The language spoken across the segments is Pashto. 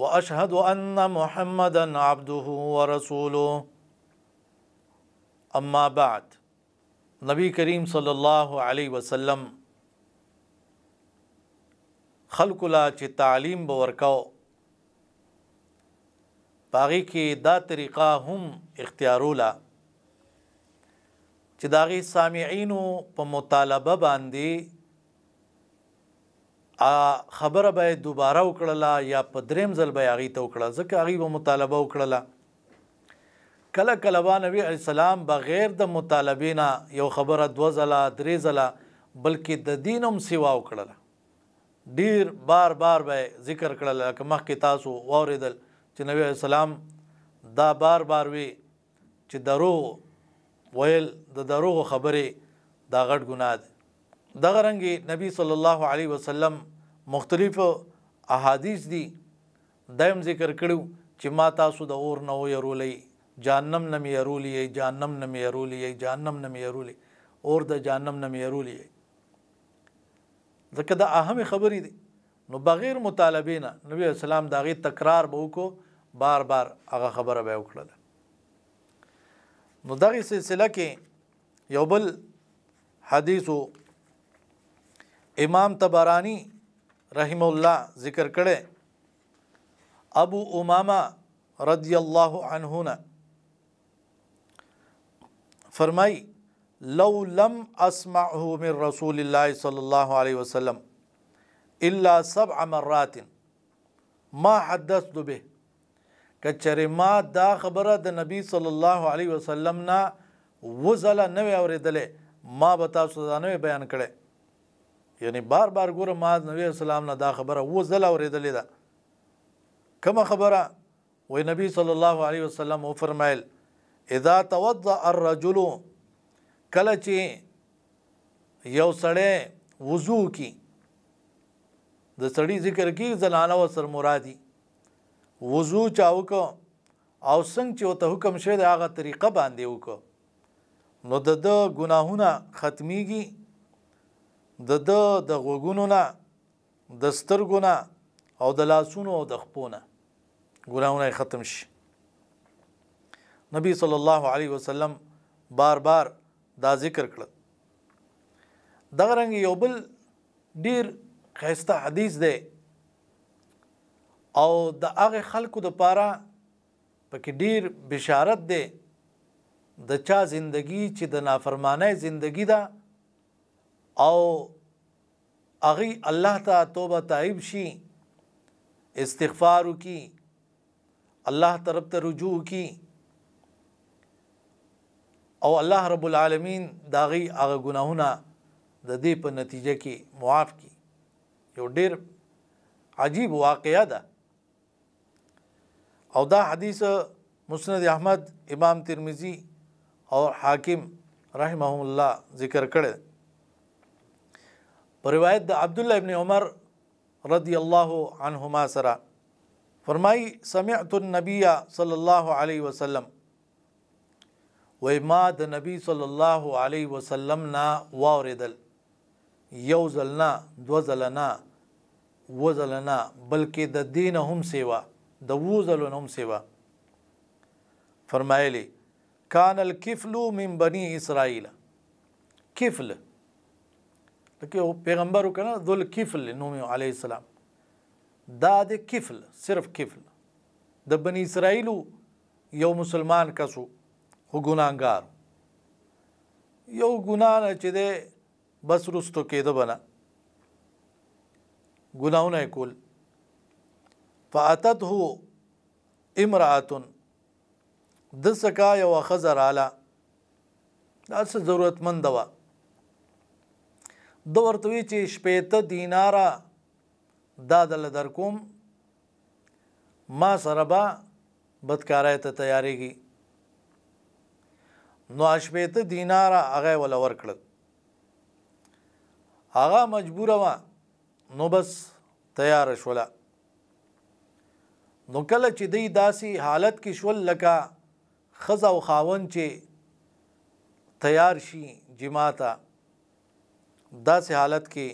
واشهد ان محمدا عبده ورسوله اما بعد نبی کریم صلی الله علیه وسلم خلق لا چې تعلیم به ورکاو باغی کې دا طریقه هم اختیارولا چې داغي سامعینو په مطالبه باندې خبره به دوباره وکړله یا په دریم ځل به هغې ته وکړه ځکه هغې به مطالبه وکړله کله کله به نبي علیه السلام بغیر د مطالبې نه یو خبره دوه ځله درې ځله بلکې د دین هم سوا وکړله ډیر بار بار به ذکر کړله لکه مخکې تاسو واورېدل چې نبي علیه السلام دا بار بار وی چې دروغ ویل د دروغ خبرې دا غټ ګناه ده دغه رنګ نبی صلی الله علیه وسلم مختلف احادیث دي دایم ذکر کړو چې ما تاسو د اور نه ويرولې جهنم نه مېرولې جهنم نه مېرولې جهنم نه مېرولې اور د جهنم نه مېرولې ځکه دا اهم خبرې دي نو بغیر مطالبه نه نبی اسلام دا غي تکرار به وکړو بار بار هغه خبره به وکړه نو دغه سلسله کې یو بل حدیث امام تبارانی رحم اللہ ذکر کرے ابو امامہ رضی اللہ عنہ فرمائی لو لم من رسول اللہ صلی اللہ علیہ وسلم الا سبع مرات ما به کچہر ما دا نبی صلی اللہ علیہ وسلم اور دلے ما بتا سوزانوے بیان کرے یعنی بار بار ګوره ما نبی اسلام نه دا خبره و زل اوریدلې ده کومه خبره وای نبی صلی الله علیه وسلم او فرمایل اذا توضا الرجل کله چې یو سړی وضو کی د سړی ذکر کی زنانه و سر مرادی وضو چاوکو او څنګه چې وته حکم شه د هغه طریقه باندې وکړو نو د ګناهونه ختميږي د د د غوګونو نه د سترګو نه او د لاسونو او د خپو نه ګناونه ختم شي نبی صلی الله علیه وسلم بار بار دا ذکر کړ دغه رنګ یو بل ډیر خیسته حدیث دی او د هغه خلکو د پاره پکې ډیر بشارت دی د چا زندگی چې د نافرمانه زندگی ده او اغي الله ته توبه تائب شي استغفار کی الله طرف ته رجوع کی او الله رب العالمین داغي هغه ګناهونه د دې په نتیجه کې معاف کی یو ډیر عجیب واقعه ده او دا حدیث مسند احمد امام ترمذی او حاکم رحمهم الله ذکر کړی په روایت د عبد الله ابن عمر رضی الله عنهما سره فرمای سمعت النبي صلى الله عليه وسلم و ما د نبی صلی الله علیه وسلم نا واردل یو زلنا دو زلنا و زلنا بلکې د دین هم سیوا د وو زلن هم سیوا فرمایلی کان الکفل من بنی اسرائیل کفل لکه یو پیغمبر وکړه ذل کفل نوم یې علی السلام دا د کفل صرف کفل د بنی اسرائیلو یو مسلمان کسو خو ګناګار یو ګنا نه چې ده بس رستو کېده بنا ګناونه کول فاتته امراه د سکا یو خزر اعلی دا څه ضرورت مند وه د ورتوي چې شپېته دیناره دا دل در کوم ما سره به بدکارای ته تیاریږي نو شپېته دیناره هغه ول ورکړل هغه مجبور و نو بس تیار شول نو کله چې دی داسي حالت کې شول لکه خزا او خاون چې تیار شي جماعته داسې حالت کې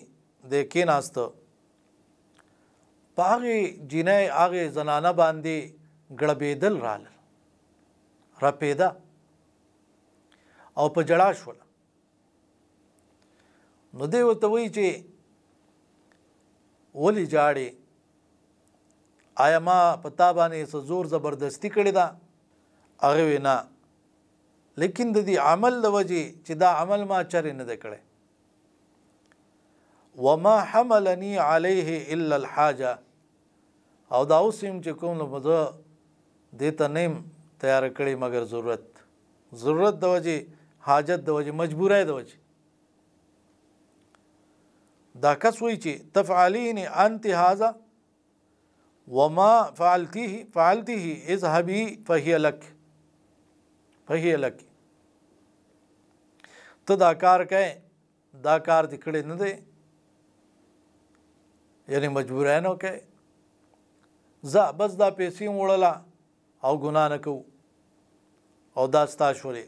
د کېناسته په هغې جینۍ هغې زنانه باندې ګړبېدل رال رپېده او په جړا شوله نو دی ورته وایي چې ولې جاړې آیا ما په تا باندې زور زبردستی کړې ده هغې وینا لیکن د دې عمل د وجې چې دا عمل ما چرې نه دی کړی وما حملني عليه الا الحاجه او دا اوسم چې کوم له مزه د تنیم تیار کړی مگر ضرورت ضرورت د وجه حاجت د وجه مجبورای د وجه دا کس وی چې تفعلین انت هذا وما فعلته فعلته اذهبي فهي لك فهي لك ته دا کار کئ دا کار دکړې نه دی یعنی مجبورانو کې زه بس دا پیسې وړله او ګنا نه کو او دا ستا شولې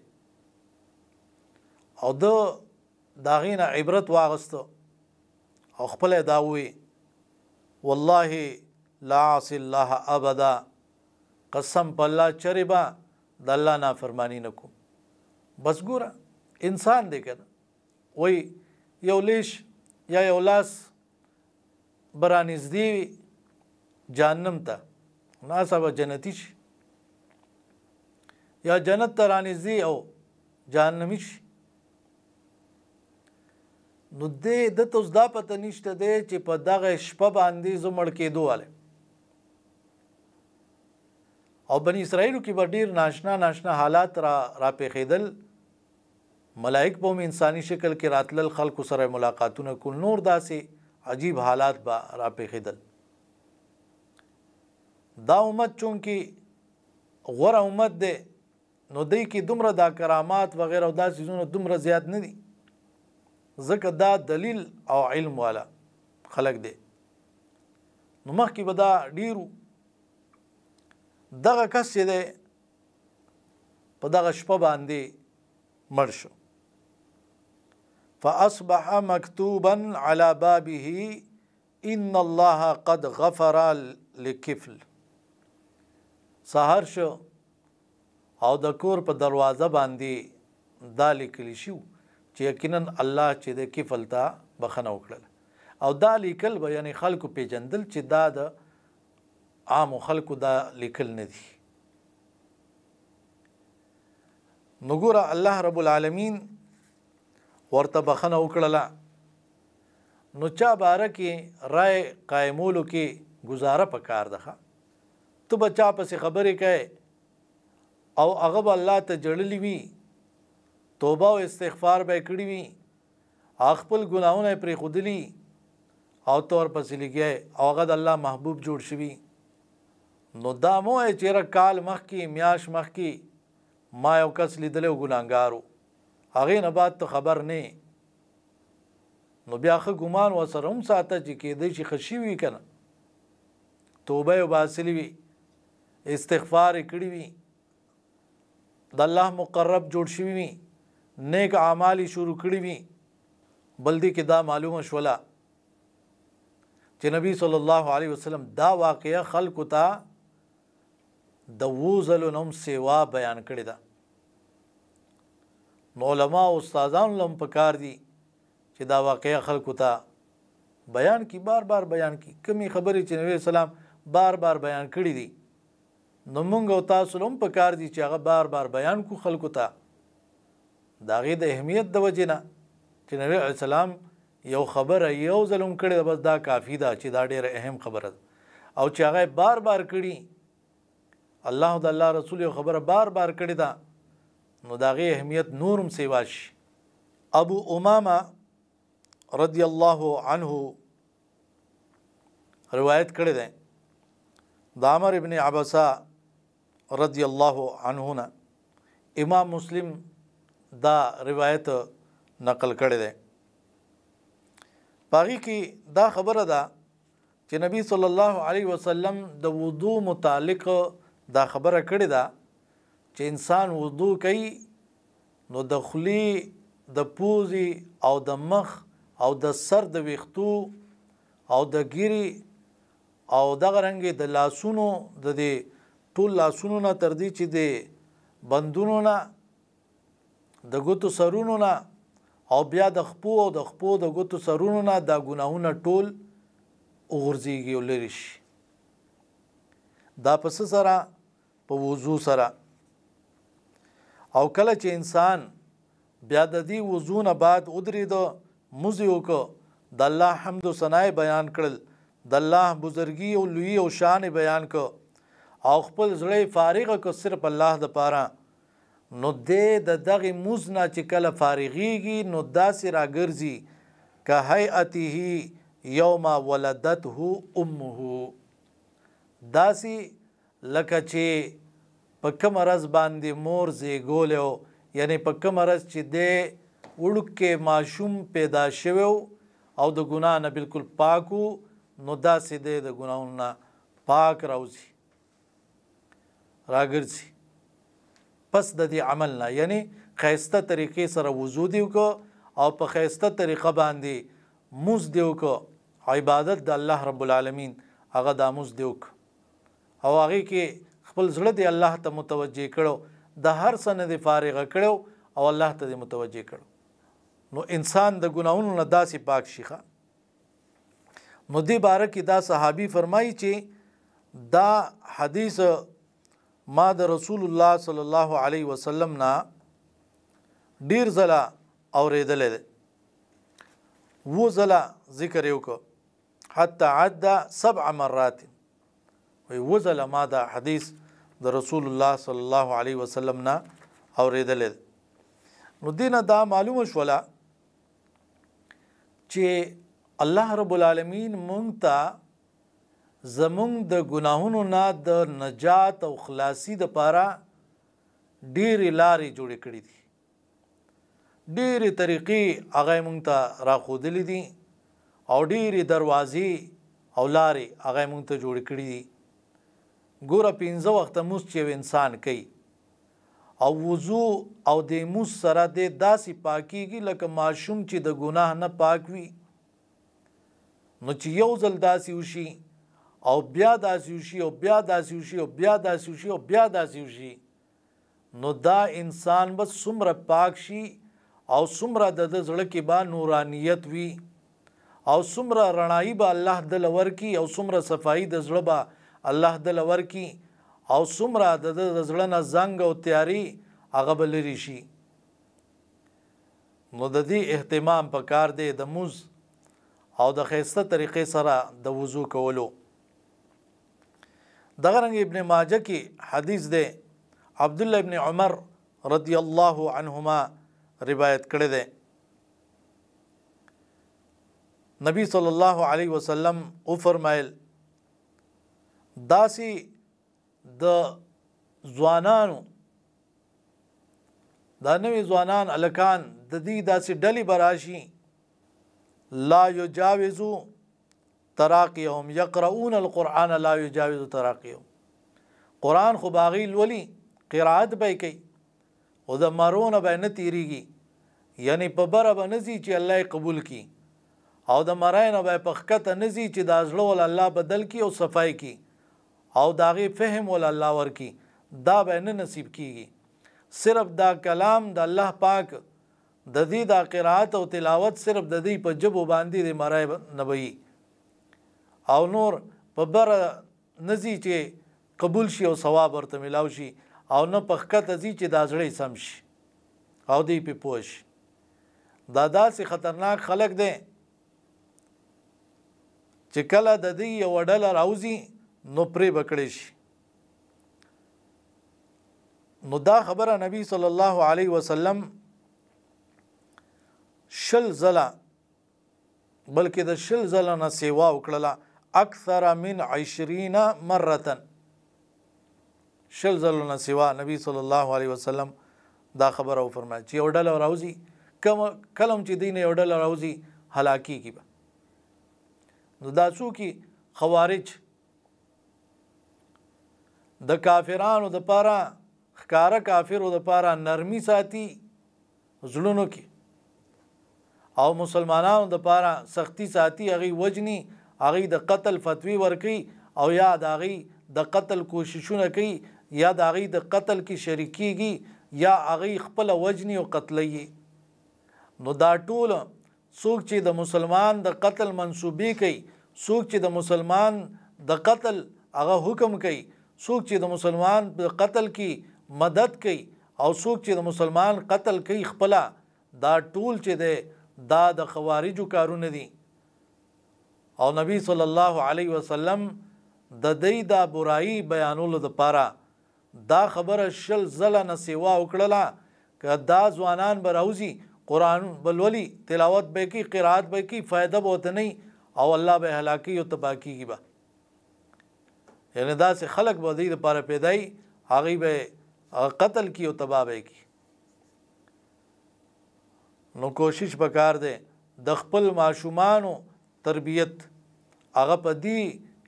او د داغې نه عبرت واغسته او خپل دا وی والله لا عصي الله ابدا قسم په الله چربا د الله نافرمانی نه کوم بس ګوره انسان دی کنه وای یو لیش یا یو لاس برانزدې وي جهنم ته ناسا به جنتي شي یا جنت ته رانږدې او جهنمي شي نو دې د ته اوس دا پته نشته دی چې په دغه شپه باندې زه مړ کېدو والی او بنی اسرائیلو کې به ډېر ناشنا ناشنا حالات را راپېښېدل ملائک به هم انساني شکل کې راتلل خلکو سره ملاقاتونه کول نور داسې عجیب حالات با را پیخیدل دا امت چونکې غوره امت دی نو دی کې دومره دا کرامات وغیره او دا سیزونه دومره زیات نه دي ځکه دا دلیل او علم والا خلق دی نو مخکې به دا ډیرو دغه کس چې دی په دغه شپه باندې مړ شو فاصبح مكتوبا على بابه ان الله قد غفر لكفل سحر شو او د کور په دروازه باندې دا لیکل شو چې یقینا الله چې د کفل ته بخنه وکړل او دا لیکل به یعنی خلکو پیجندل چې دا د عام خلکو دا لیکل نه دي نګوره الله رب العالمین ورته بخنه وکړله نو چا باره کې رای قائمولو کې گزاره په کار ده ته به چا پسې خبرې کوې او هغه به الله ته جړلی وي توبه او استغفار به کړی وي خپل ګناهونه پرې خودلی او تور پسې لګي او هغه د الله محبوب جوړ شوی نو دا مو چې را کال مخ کې میاش مخ کې ما یو کس لیدلو ګناګارو هغې نه بعد ته خبر نه نو بیا ښه ګمان و سره هم ساته چې کېدی شي ښه شوي که نه توبه یې باسلې وي استغفار یې کړي وي د الله مقرب جوړ شوي وي نیک اعمال شروع کړي وي بل دې کې دا معلومه شوله چې نبی صلی الله علیه وسلم دا واقعه خلکو ته د ووزلو نوم سیوا بیان کړی ده نو علما او استادان لم پکار دي چې دا واقعي خلکو ته بیان کی بار بار بیان کی کمی خبرې چې نبی سلام بار بار بیان کړي دي نو موږ او تاسو لم پکار دي چې هغه بار بار بیان کو خلکو ته دا غي د اهمیت د وجې نه چې نبی سلام یو خبره یو ظلم کړي بس دا کافی ده چې دا ډیره اهم خبره او چې هغه بار بار کړي الله د الله رسول یو خبره بار بار کړي ده نو داغه اهمیت نورم سیوا شي ابو امامه رضی الله عنه روایت کړی دی د عمر ابن عباسا رضی الله عنه نه امام مسلم دا روایت نقل کړی دی پاغي کې دا خبره ده چې نبی صلی الله علیه وسلم د وضو متعلق دا خبره کړې ده چې انسان وضو کوي نو د خلی د پوزي او د مخ او د سر د ویختو او د ګيري او دغه رنګ د لاسونو د دې ټول لاسونو نه تر دې چې د بندونو نه د ګوتو سرونو نه او بیا د خپو او د خپو د ګوتو سرونو نه د ګناهونه ټول وغورځيږي ولري شي دا پس سره په وضو سره او کله چې انسان بیا د دې وضونه بعد ودریدو مزه وکړه د الله حمد او ثنای بیان کړل د الله بزرګي او لوی او شان بیان کړ او خپل زړه فارغ کو صرف الله د پاره نو دې د دغه مزنه چې کله فارغيږي نو داسې راګرځي که هيئته یوم ولدته امه داسي لکه چې په کوم ورځ باندې مور زیږولیو یعنی په کوم ورځ چې دی وړوکې ماشوم پیدا شوی او د ګناه نه بالکل پاکو نو داسې دی د ګناهونو نه پاک راوځي راګرځي پس د دې عمل نه یعنی خیسته طریقې سره وضو دی او په خیسته طریقه باندې موز دی او عبادت د الله رب العالمین هغه د موز دی او هغه کې خپل زړه دی الله ته متوجه کړو د هر څه نه دی فارغ کړو او الله ته دی متوجه کړو نو انسان د ګناونو نه داسې پاک شيخه نو دی باره کې دا صحابي فرمایي چې دا حدیث ما د رسول الله صلی الله علیه وسلم نه ډیر زلا اوریدل وو زلا ذکر یو کو حتی عد سبع مرات وی وزل ما دا حدیث د رسول الله صلی الله علیه وسلم نه اورېدلې نو دینه دا معلومه شولا چې الله رب العالمین مونږ ته زمونږ د ګناهونو نه د نجات او خلاصي د پاره ډېرې لارې جوړې کړې دي ډېرې طریقې هغه مونږ ته راخودلې دي او ډېرې دروازې او لارې هغه مونږ ته جوړې کړې دي ګوره پنځه وخت موس چې انسان کوي او وضو او د موس سره د داسې پاکیږي لکه ماشوم چې د ګناه نه پاک وي نو چې یو ځل داسې وشي او بیا داسې وشي او بیا داسې وشي او بیا داسې وشي او بیا داسې وشي نو دا انسان به څومره پاک شي او څومره د زړه کې به نورانیت وي او څومره رڼایي به الله دل ورکي او څومره صفائی د زړه به الله د لور کی او سمره د زړه نه زنګ او تیاری هغه بل ریشي نو د دې اهتمام په کار دی د موز او د خیسته طریقې سره د وضو کولو دغه رنګ ابن ماجه کې حدیث دی عبد الله ابن عمر رضی الله عنهما روایت کړی دی نبی صلی الله علیه وسلم او فرمایل داسي د ځوانانو دا نوې ځوانان الکان د دې داسې ډلې براشي لا یجاوزو تراقیهم یقرؤون القرآن لا یجاوزو تراقیهم قرآن خو باغی لولي قرائت به کوي او د مرونه به نه تیریږي یعنی په بره به نه ځي چې الله قبول کی او د مراینه به په خکته نه ځي چې د ازړو الله بدل کی او صفای کی او داغه فهم ول الله ورکی دا به نه نصیب کیږي صرف دا کلام د الله پاک د دې د قرات او تلاوت صرف د دې په جبو باندې د مرای نبوي او نور په بر نزي چې قبول شي او ثواب ورته ملاو شي او نه پخکت ازي چې دا زړې سم شي او دی په پوش دا داسې خطرناک خلک دي چې کله د دې یو ډله راوځي نو پرې بکړې شي نو دا خبره نبی صلی الله علیه وسلم شل زلا بلکې د شل زلا نه سیوا وکړله اکثر من 20 مره شل زلا نه سیوا نبی صلی الله علیه وسلم دا خبره وفرمایي چې یو ډله راوځي کلم چې دین یو ډله راوځي هلاکی کی به نو دا څوک خوارج د کافرانو د پاره خکارا کافرو د پاره نرمي ساتي زړونو کې او مسلمانانو د پاره سختی ساتي هغه وجني هغه د قتل فتوی ورکي او یا د هغه د قتل کوششونه کوي یا د هغه د قتل کې شریکيږي یا هغه خپل وجني او قتلي نو دا ټول څوک چې د مسلمان د قتل منسوبي کوي څوک چې د مسلمان د قتل هغه حکم کوي څوک چې د مسلمان قتل کی مدد کوي او څوک چې د مسلمان قتل کوي خپل دا ټول چې ده دا د خوارجو کارونه دي او نبی صلی الله علیه وسلم د دې دا برایي بیانولو لپاره دا خبره شل زله نسوا وکړله که دا ځوانان براوزی قران بلولي تلاوت به کی قرات به کی فائدہ بوته نه او الله به هلاکی او تباکی کی با یعنی دا سه خلق به د لپاره پیدای هغه به قتل کی او تبابه کی نو کوشش وکړ دې د خپل ماشومانو تربیت هغه په دې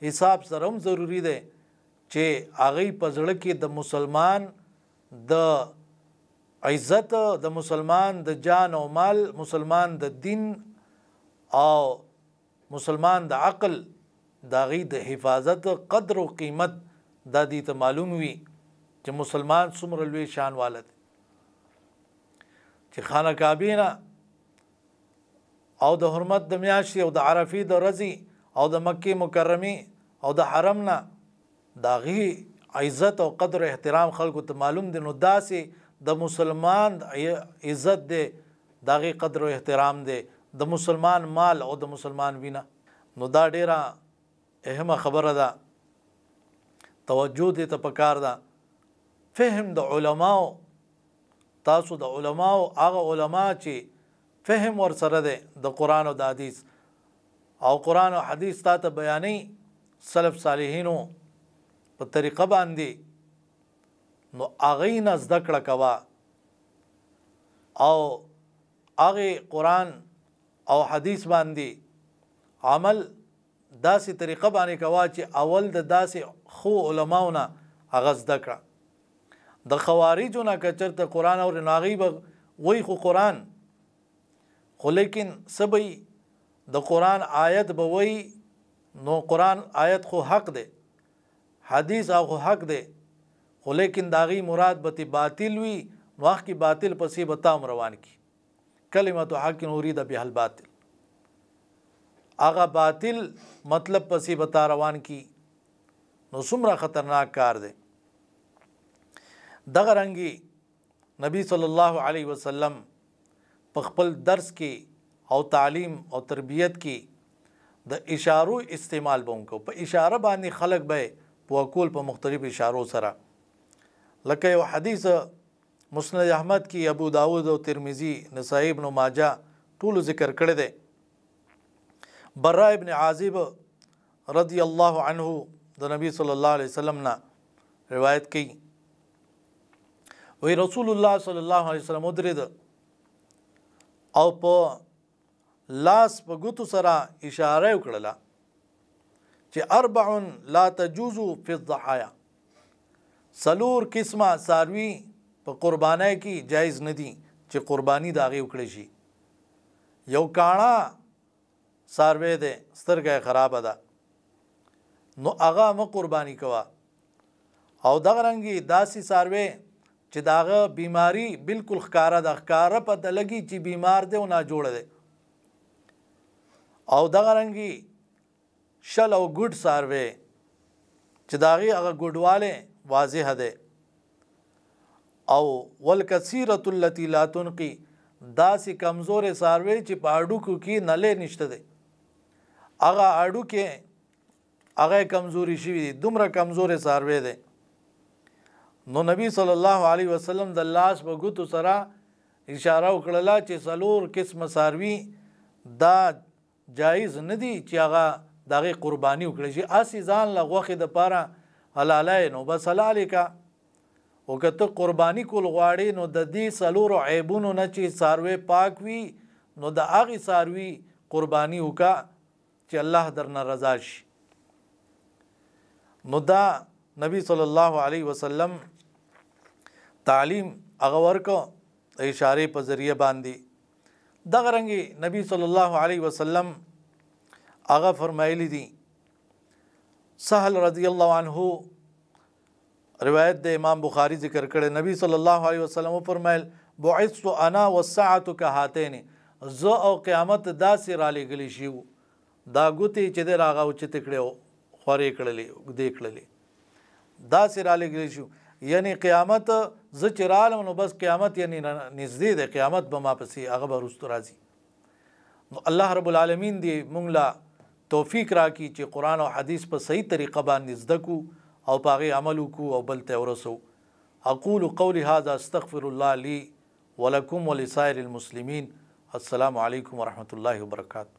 حساب سره هم ضروری ده چې هغه په ځړه کې د مسلمان د عزت د مسلمان د جان او مال مسلمان د دین او مسلمان د عقل داغي د حفاظت قدر او قیمت د دې ته معلوم وي چې مسلمان څومره لوی شان والد چې خانه کابینه او د حرمت د میاشتې او د عرفي د ورځې او د مکه مکرمه او د حرم نه داغي عزت او قدر او احترام خلکو ته معلوم دي نو داسې د مسلمان عزت دی داغي قدر او احترام دی د مسلمان مال او د مسلمان وینا نو دا ډیره اهمه خبره ده توجه دې ته پکار ده فهم د علماو تاسو د علماو هغه علما چې فهم ور سره ده د قران او د حدیث او قران او حدیث تاسو بیانې سلف صالحینو په طریقه باندې نو اغینا ذکر کوا او هغه قران او حدیث باندې عمل داسې طریقه باندې کوا چې اول د داسې خو علماونه اغاز دکړه د خوارجو نه کچرته قران او ناغي وای خو قران خو لیکن سبي د قران آیت به وای نو قران آیت خو حق دی حدیث او حق دی خو لیکن داغي مراد به باطل وي واخ کی باطل پسې به تام روان کی کلمه حق نورید به الباطل هغه باطل مطلب پسې بتا روان کی نو څومره خطرناک کار دی دغه رنګي نبی صلی الله علیه وسلم په خپل درس کې او تعلیم او تربیت کې د اشارو استعمال بونکو په اشاره باندې خلق به په وکول په مختلف اشارو سره لکه یو حدیث مسند احمد کې ابو داود او ترمذی نسائی ابن ماجه ټول ذکر کړی دی برا ابن عازب رضی الله عنه د نبی صلی الله علیه وسلم نه روایت کړي وی رسول الله صلی الله علیه وسلم درید او په لاس په ګوتو سره اشاره وکړه چې اربع لا تجوز فی الضحایا سلور قسمه ساروی په قربانای کې جایز ندي چې قربانی داغه وکړي شي یو کاڼه ساروی دی سترګه خراب ده نو هغه م قرباني کوا او دغه رنګي داسي ساروی چې داغه بیماری بالکل ښکارا د ښکارا په دلګي چې بیمار دی او نه جوړ دی او دغه رنګي شل او ګډ ساروی چې داغي هغه ګډواله واضح ده او والکثیره التي لا تنقي داسې کمزور ساروی چې پاډو کې نلې نشته دی هغه اډو کې هغه کمزوري شي دومره کمزورې ساروي دي نو نبی صلی الله علیه وسلم د لاس په ګوتو سره اشاره وکړه چې سلور قسم ساروي دا جایز نه دي چې هغه دغه قرباني وکړي چې اسی ځان لغوخه د پاره حلاله نو بس حلاله کا وکته قرباني کول غواړي نو د دې سلور عیبونو نه چې ساروي پاک وي نو د هغه ساروي قرباني وکړه چې الله درنه رضا شي نو دا نبی صلی الله علیه وسلم تعلیم هغه ورکو اشاره په ذریعہ باندې دغه رنګي نبی صلی الله علیه وسلم هغه فرمایلی دي سهل رضی الله عنه روایت د امام بخاری ذکر کړي نبی صلی الله علیه وسلم فرمایل بعثت انا والساعه كهاتين ز او قیامت داسې را لګلی شي دا ګوتی چې د راغه او چې تکړه خورې کړلې دې کړلې دا سره لګل شو یعنی قیامت ز چرالم نو بس قیامت یعنی نږدې ده قیامت به ما پسې هغه به رست راځي نو الله رب العالمین دې مونږ لا توفیق راکړي چې قران او حدیث په صحیح طریقه باندې زده کو او پاغه عمل کو او بل ته ورسو اقول قولي هذا استغفر الله لي ولكم ولسائر المسلمين السلام عليكم ورحمه الله وبركاته